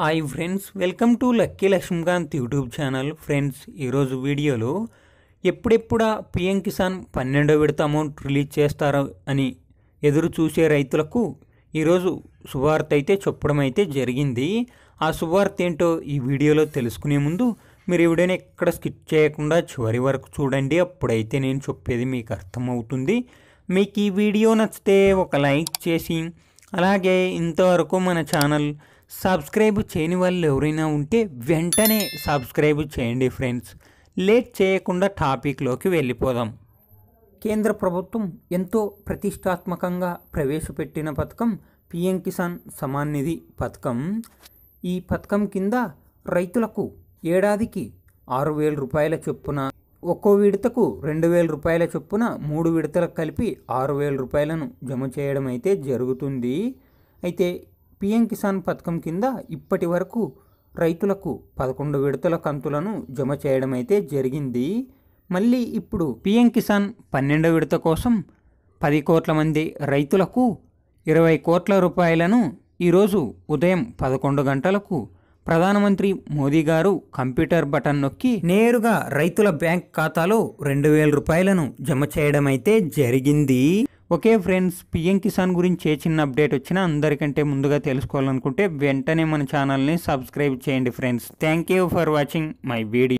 hi friends welcome to Lucky Lakshmikanth YouTube channel friends ఈరోజు వీడియోలో ఎప్పుడెప్పుడా పిఎం కిసాన్ పన్నెండో విడత అమౌంట్ రిలీజ్ చేస్తారో అని ఎదురు చూసే రైతులకు ఈరోజు శుభార్త అయితే చెప్పడం అయితే జరిగింది ఆ శుభార్త ఏంటో ఈ వీడియోలో తెలుసుకునే ముందు మీరు ఎవడైనా ఎక్కడ స్కిప్ చేయకుండా చివరి వరకు చూడండి అప్పుడైతే నేను చెప్పేది మీకు అర్థమవుతుంది మీకు ఈ వీడియో నచ్చితే ఒక లైక్ చేసి అలాగే ఇంతవరకు మన ఛానల్ సబ్స్క్రైబ్ చేయని వాళ్ళు ఎవరైనా ఉంటే వెంటనే సబ్స్క్రైబ్ చేయండి ఫ్రెండ్స్ లేట్ చేయకుండా టాపిక్లోకి వెళ్ళిపోదాం కేంద్ర ప్రభుత్వం ఎంతో ప్రతిష్టాత్మకంగా ప్రవేశపెట్టిన పథకం పిఎం కిసాన్ సమాన్ నిధి పథకం ఈ పథకం కింద రైతులకు ఏడాదికి ఆరు వేల రూపాయల చొప్పున ఒక్కో విడతకు రెండు వేల రూపాయల చొప్పున మూడు విడతలకు కలిపి ఆరు వేల రూపాయలను జమ చేయడం అయితే జరుగుతుంది అయితే పిఎం కిసాన్ పథకం కింద ఇప్పటి వరకు రైతులకు పదకొండు విడతల కంతులను జమ చేయడం అయితే జరిగింది మళ్ళీ ఇప్పుడు పిఎం కిసాన్ పన్నెండో విడత కోసం పది కోట్ల మంది రైతులకు ఇరవై కోట్ల రూపాయలను ఈరోజు ఉదయం పదకొండు గంటలకు ప్రధానమంత్రి మోదీ గారు కంప్యూటర్ బటన్ నొక్కి నేరుగా రైతుల బ్యాంక్ ఖాతాలో రెండు వేల రూపాయలను జమ చేయడం అయితే జరిగింది ఓకే ఫ్రెండ్స్ పిఎం కిసాన్ గురించి ఏ చిన్న అప్డేట్ వచ్చినా అందరికంటే ముందుగా తెలుసుకోవాలనుకుంటే వెంటనే మన ఛానల్ని సబ్స్క్రైబ్ చేయండి friends thank you for watching my video